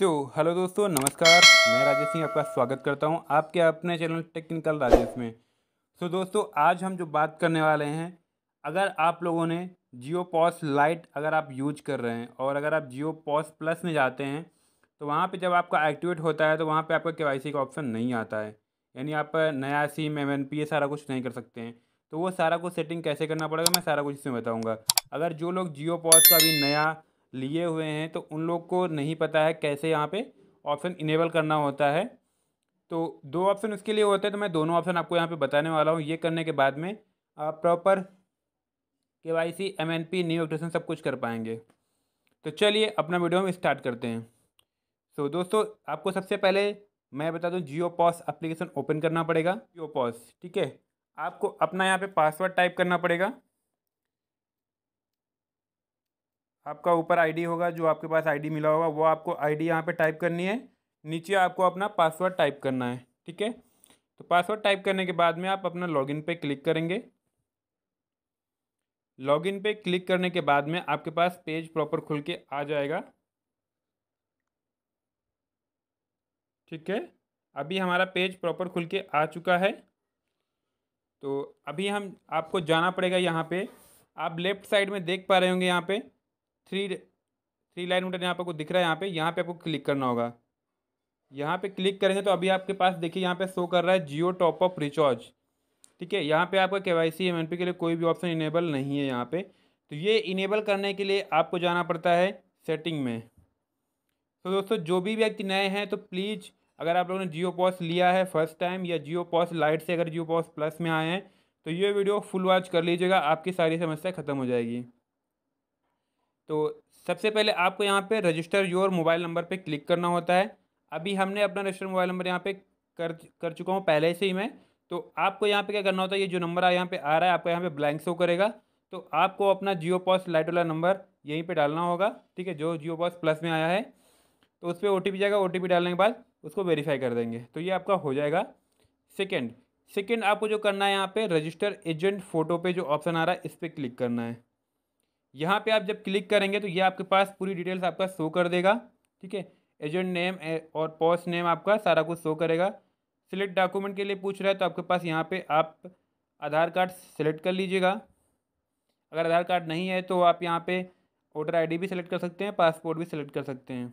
hello hello दोस्तों नमस्कार मैं राजेश सिंह आपका स्वागत करता हूं आपके अपने चैनल टेक्निकल राजेश में सो तो so, दोस्तों आज हम जो बात करने वाले हैं अगर आप लोगों ने जियो पॉस लाइट अगर आप यूज कर रहे हैं और अगर आप जियो पॉस प्लस में जाते हैं तो वहाँ पर जब आपका एक्टिवेट होता है तो वहाँ पर आपका के का ऑप्शन नहीं आता है यानी आप नया सिम एम एन पी सारा कुछ नहीं कर सकते हैं तो वो सारा कुछ सेटिंग कैसे करना पड़ेगा मैं सारा कुछ इसमें बताऊँगा अगर जो लोग जियो पॉस का अभी नया लिए हुए हैं तो उन लोग को नहीं पता है कैसे यहाँ पे ऑप्शन इनेबल करना होता है तो दो ऑप्शन उसके लिए होते हैं तो मैं दोनों ऑप्शन आपको यहाँ पे बताने वाला हूँ ये करने के बाद में आप proper K Y C M N P new activation सब कुछ कर पाएंगे तो चलिए अपना वीडियो हम स्टार्ट करते हैं सो so, दोस्तों आपको सबसे पहले मैं बता दूँ जियो पॉस एप्लीकेशन ओपन करना पड़ेगा जियो पॉस ठीक है आपको अपना यहाँ पे पासवर्ड टाइप करना पड़ेगा आपका ऊपर आईडी होगा जो आपके पास आईडी मिला होगा वो आपको आईडी यहाँ पे टाइप करनी है नीचे आपको अपना पासवर्ड टाइप करना है ठीक है तो पासवर्ड टाइप करने के बाद में आप अपना लॉगिन पे क्लिक करेंगे लॉगिन पे क्लिक करने के बाद में आपके पास पेज प्रॉपर खुल के आ जाएगा ठीक है अभी हमारा पेज प्रॉपर खुल के आ चुका है तो अभी हम आपको जाना पड़ेगा यहाँ पर आप लेफ़्ट साइड में देख पा रहे होंगे यहाँ पर थ्री थ्री लाइन बटन यहाँ पर आपको दिख रहा है यहाँ पे यहाँ पे आपको क्लिक करना होगा यहाँ पे क्लिक करेंगे तो अभी आपके पास देखिए यहाँ पे शो कर रहा है जियो टॉप अप रिचार्ज ठीक है यहाँ पे आपका के वाई सी एम के लिए कोई भी ऑप्शन इनेबल नहीं है यहाँ पे तो ये इनेबल करने के लिए आपको जाना पड़ता है सेटिंग में तो दोस्तों जो भी व्यक्ति नए हैं तो प्लीज़ अगर आप लोगों ने जियो पॉस लिया है फर्स्ट टाइम या जियो पॉस लाइट से अगर जियो पॉस प्लस में आए हैं तो ये वीडियो फुल वॉच कर लीजिएगा आपकी सारी समस्या ख़त्म हो जाएगी तो सबसे पहले आपको यहाँ पे रजिस्टर योर मोबाइल नंबर पे क्लिक करना होता है अभी हमने अपना रजिस्टर मोबाइल नंबर यहाँ पे कर कर चुका हूँ पहले से ही मैं तो आपको यहाँ पे क्या करना होता है ये जो नंबर आ यहाँ पे आ रहा है आपको यहाँ पे ब्लैंक शो करेगा तो आपको अपना जियो पॉस लाइट वाला नंबर यहीं पर डालना होगा ठीक है जो जियो पॉस प्लस में आया है तो उस पर ओ जाएगा ओ डालने के बाद उसको वेरीफाई कर देंगे तो ये आपका हो जाएगा सेकेंड सेकेंड आपको जो करना है यहाँ पर रजिस्टर एजेंट फ़ोटो पर जो ऑप्शन आ रहा है इस पर क्लिक करना है यहाँ पे आप जब क्लिक करेंगे तो ये आपके पास पूरी डिटेल्स आपका शो कर देगा ठीक है एजेंट नेम और पोस्ट नेम आपका सारा कुछ शो करेगा सिलेक्ट डॉक्यूमेंट के लिए पूछ रहा है तो आपके पास यहाँ पे आप आधार कार्ड सेलेक्ट कर लीजिएगा अगर आधार कार्ड नहीं है तो आप यहाँ पे वोटर आईडी भी सिलेक्ट कर सकते हैं पासपोर्ट भी सिलेक्ट कर सकते हैं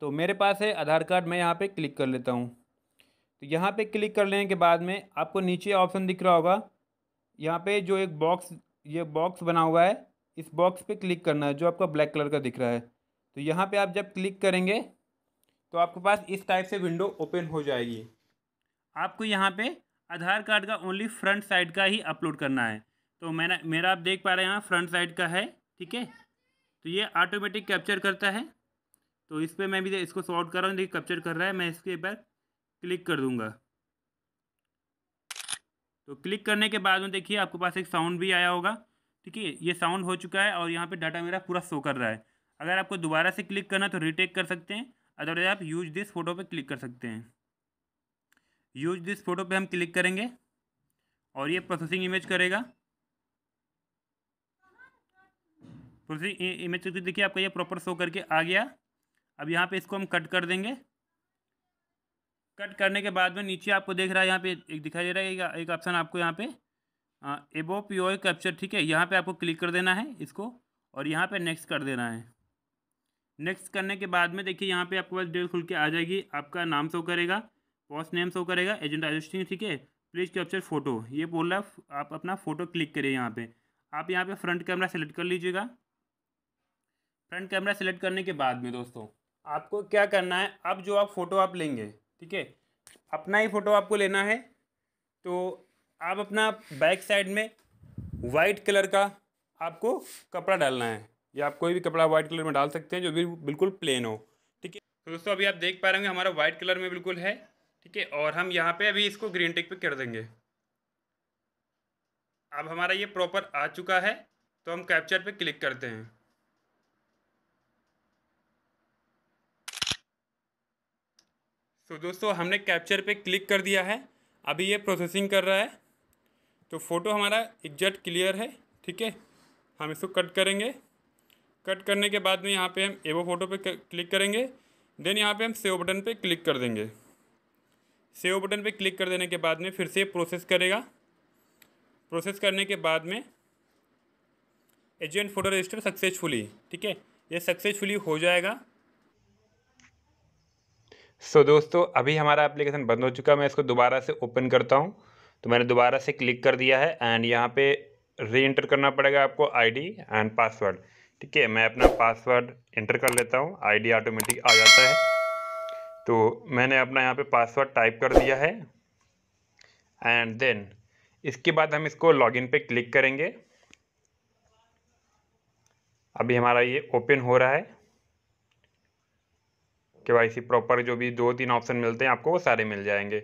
तो मेरे पास है आधार कार्ड मैं यहाँ पे क्लिक कर लेता हूँ तो यहाँ पे क्लिक कर लेने के बाद में आपको नीचे ऑप्शन दिख रहा होगा यहाँ पे जो एक बॉक्स ये बॉक्स बना हुआ है इस बॉक्स पे क्लिक करना है जो आपका ब्लैक कलर का दिख रहा है तो यहाँ पे आप जब क्लिक करेंगे तो आपके पास इस टाइप से विंडो ओपन हो जाएगी आपको यहाँ पे आधार कार्ड का ओनली फ्रंट साइड का ही अपलोड करना है तो मैंने मेरा आप देख पा रहे हैं यहाँ फ्रंट साइड का है ठीक है तो ये ऑटोमेटिक कैप्चर करता है तो इस पर मैं भी इसको सॉर्ट कर रहा हूँ देखिए कैप्चर कर रहा है मैं इसके पर क्लिक कर दूँगा तो क्लिक करने के बाद में देखिए आपके पास एक साउंड भी आया होगा ठीक है ये साउंड हो चुका है और यहाँ पे डाटा मेरा पूरा शो कर रहा है अगर आपको दोबारा से क्लिक करना तो रिटेक कर सकते हैं अदरवाइज आप यूज दिस फोटो पे क्लिक कर सकते हैं यूज दिस फोटो पे हम क्लिक करेंगे और ये प्रोसेसिंग इमेज करेगा प्रोसेसिंग इमेज तो देखिए आपका ये प्रॉपर शो करके आ गया अब यहाँ पे इसको हम कट कर देंगे कट करने के बाद में नीचे आपको देख रहा है यहाँ पे एक दिखाई दे रहा है एक ऑप्शन आपको यहाँ पे एबो पी ओ कैप्चर ठीक है यहाँ पे आपको क्लिक कर देना है इसको और यहाँ पे नेक्स्ट कर देना है नेक्स्ट करने के बाद में देखिए यहाँ पे आपके पास डेल खुल के आ जाएगी आपका नाम शो करेगा पोस्ट नेम शो करेगा एजेंट रजिस्ट्रिंग ठीक है प्लीज़ कैप्चर फोटो ये बोल रहा है आप अपना फ़ोटो क्लिक करिए यहाँ पे आप यहाँ पे फ्रंट कैमरा सेलेक्ट कर लीजिएगा फ्रंट कैमरा सेलेक्ट करने के बाद में दोस्तों आपको क्या करना है अब जो आप फ़ोटो आप लेंगे ठीक है अपना ही फ़ोटो आपको लेना है तो आप अपना बैक साइड में वाइट कलर का आपको कपड़ा डालना है या आप कोई भी कपड़ा वाइट कलर में डाल सकते हैं जो भी बिल्कुल प्लेन हो ठीक है तो दोस्तों अभी आप देख पा रहे होंगे हमारा वाइट कलर में बिल्कुल है ठीक है और हम यहाँ पे अभी इसको ग्रीन टिक पे कर देंगे अब हमारा ये प्रॉपर आ चुका है तो हम कैप्चर पे क्लिक करते हैं तो दोस्तों हमने कैप्चर पे क्लिक कर दिया है अभी ये प्रोसेसिंग कर रहा है तो फ़ोटो हमारा एग्जैक्ट क्लियर है ठीक है हम इसको कट करेंगे कट करने के बाद में यहाँ पे हम एवो फोटो पे क्लिक करेंगे देन यहाँ पे हम सेव बटन पे क्लिक कर देंगे सेव बटन पे क्लिक कर देने के बाद में फिर से प्रोसेस करेगा प्रोसेस करने के बाद में एजेंट फोटो रजिस्टर सक्सेसफुली ठीक है ये सक्सेसफुली हो जाएगा सो so, दोस्तों अभी हमारा एप्लीकेशन बंद हो चुका है मैं इसको दोबारा से ओपन करता हूँ तो मैंने दोबारा से क्लिक कर दिया है एंड यहाँ पे री इंटर करना पड़ेगा आपको आईडी एंड पासवर्ड ठीक है मैं अपना पासवर्ड इंटर कर लेता हूँ आईडी ऑटोमेटिक आ जाता है तो मैंने अपना यहाँ पे पासवर्ड टाइप कर दिया है एंड देन इसके बाद हम इसको इन पर क्लिक करेंगे अभी हमारा ये ओपन हो रहा है के प्रॉपर जो भी दो तीन ऑप्शन मिलते हैं आपको वो सारे मिल जाएंगे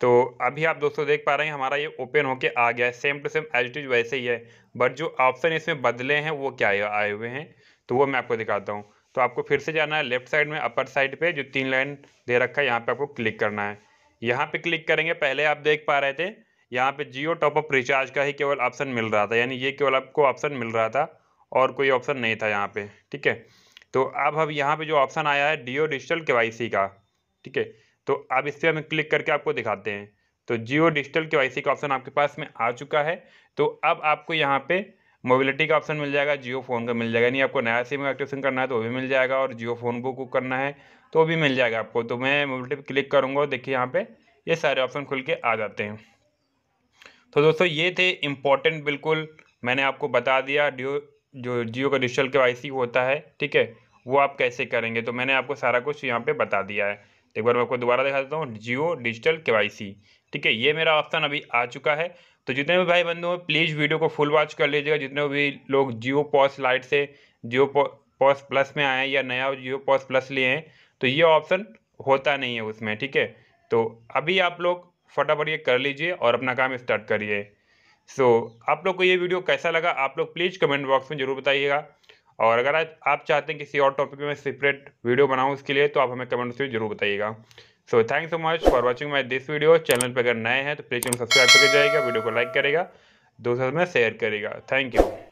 तो अभी आप दोस्तों देख पा रहे हैं हमारा ये ओपन होके आ गया है सेम टू सेम एज वैसे ही है बट जो ऑप्शन इसमें बदले हैं वो क्या आए हुए हैं तो वो मैं आपको दिखाता हूँ तो आपको फिर से जाना है लेफ्ट साइड में अपर साइड पे जो तीन लाइन दे रखा है यहाँ पे आपको क्लिक करना है यहाँ पे क्लिक करेंगे पहले आप देख पा रहे थे यहाँ पे जियो टॉपअप रिचार्ज का ही केवल ऑप्शन मिल रहा था यानी ये केवल आपको ऑप्शन मिल रहा था और कोई ऑप्शन नहीं था यहाँ पे ठीक है तो अब हम यहाँ पे जो ऑप्शन आया है डिओ डिजिटल के का ठीक है तो अब इस पर हम क्लिक करके आपको दिखाते हैं तो जियो डिजिटल के वाई का ऑप्शन आपके पास में आ चुका है तो अब आपको यहाँ पे मोबिलिटी का ऑप्शन मिल जाएगा जियो फ़ोन का मिल जाएगा यानी आपको नया सिम का एक्टिवेशन करना है तो वो भी मिल जाएगा और जियो फ़ोन को करना है तो वो भी मिल जाएगा आपको तो मैं मोबिलिटी पर क्लिक करूँगा देखिए यहाँ पर ये सारे ऑप्शन खुल के आ जाते हैं तो दोस्तों ये थे इम्पोर्टेंट बिल्कुल मैंने आपको बता दिया डिओ जो जियो का डिजिटल के वाई होता है ठीक है वो आप कैसे करेंगे तो मैंने आपको सारा कुछ यहाँ पे बता दिया है तो एक बार मैं आपको दोबारा दिखा देता हूँ जियो डिजिटल के ठीक है ये मेरा ऑप्शन अभी आ चुका है तो जितने भी भाई बंधु हैं प्लीज़ वीडियो को फुल वॉच कर लीजिएगा जितने भी लोग जियो पॉस लाइट से जियो पॉस प्लस में आए हैं या नया जियो पॉस प्लस लिए हैं तो ये ऑप्शन होता नहीं है उसमें ठीक है तो अभी आप लोग फटाफट ये कर लीजिए और अपना काम स्टार्ट करिए सो so, आप लोग को ये वीडियो कैसा लगा आप लोग प्लीज़ कमेंट बॉक्स में ज़रूर बताइएगा और अगर आप चाहते हैं किसी और टॉपिक में सेपरेट वीडियो बनाऊँ उसके लिए तो आप हमें कमेंट्स में जरूर बताइएगा so thank so much for watching my this video channel पर अगर नए हैं तो प्लीज़ चैनल सब्सक्राइब करके जाएगा वीडियो को लाइक करेगा दोस्तों में शेयर करेगा थैंक यू